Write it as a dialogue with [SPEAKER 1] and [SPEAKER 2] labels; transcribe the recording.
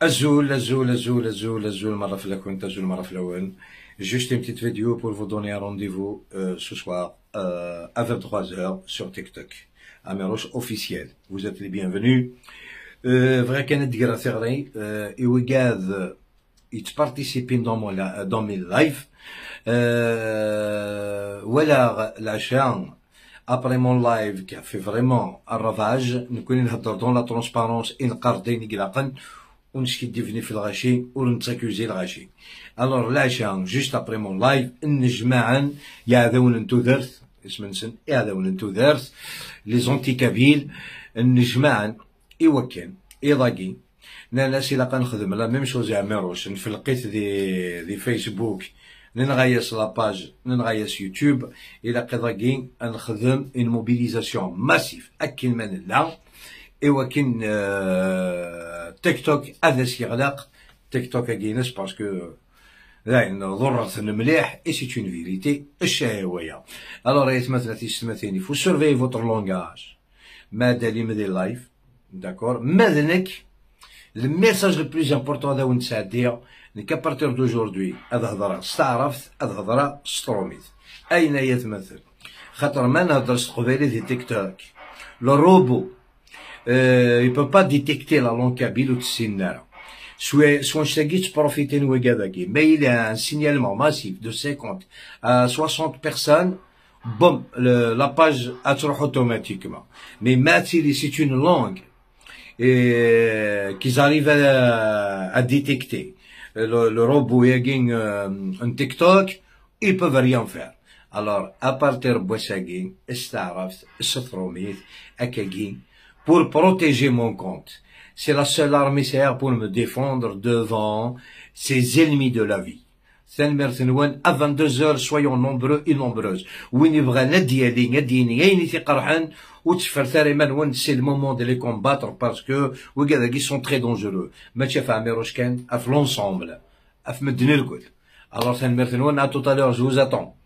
[SPEAKER 1] Azul, Azul, Azul, Azul, Azul, Maraflakount, Azul, Maraflaouen. Juste une petite vidéo pour vous donner un rendez-vous euh, ce soir euh, à 23h sur TikTok. Améros officiel. Vous êtes les bienvenus. Euh, vrai qu'un Gratherry, euh, et gardez, ils participent dans, mon, euh, dans mes lives. Euh, voilà la chaîne après mon live qui a fait vraiment un ravage. Nous connaissons dans la transparence, et le carte ونش كيديفني في الغاشي ونتاكوزي الغاشي الور العشاء جوست ابري مون لايف نجمعا يا ذون انتو درث اسم نسن يا ذون انتو درث لي زونتي كابيل كان اي ضاقي نانا ناس لاقا نخدم لا ميم شوز ميروش نفلقيت دي دي فيسبوك ننغيس لاباج ننغيس يوتيوب الى قضاكي نخدم ان موبيليزاسيون ماسيف اكل من لا ايوا كاين تيك توك هذا سيغلاق تيك توك كينس باسكو داين ضررت مليح اي سي اون فيريتي الشهويه الوغ يتمثل تيسمثيني فو سيرفي فوتر لونغاج مادا لي مدي لايف داكور ماذنك الميساج لو بلوز امبورطون هذا وين تسعديها نك ابارتير جوردي هاد هضره استعرفت هاد هضره ستروميت اين يتمثل خاطر ما نهضرش قبيله في تيك توك لو روبو euh, il peut pas détecter la langue habile ou tsinaara. Soit, soit je profiter de Mais il y a un signalement massif de 50 à 60 personnes boum, la page attrape automatiquement. Mais Mathilde, c'est une langue et, euh, qu'ils arrivent à, détecter. Euh, le, robot Yagin, euh, un TikTok, ils peuvent rien faire. Alors, à partir de Estaraf, Sotromit, Akagin, pour protéger mon compte. C'est la seule arme sert pour me défendre devant ces ennemis de la vie. Saint-Mercé-Noël, à 22 heures, soyons nombreux et nombreuses. C'est le moment de les combattre parce que qui sont très dangereux. l'ensemble. Alors, à tout à l'heure, je vous attends.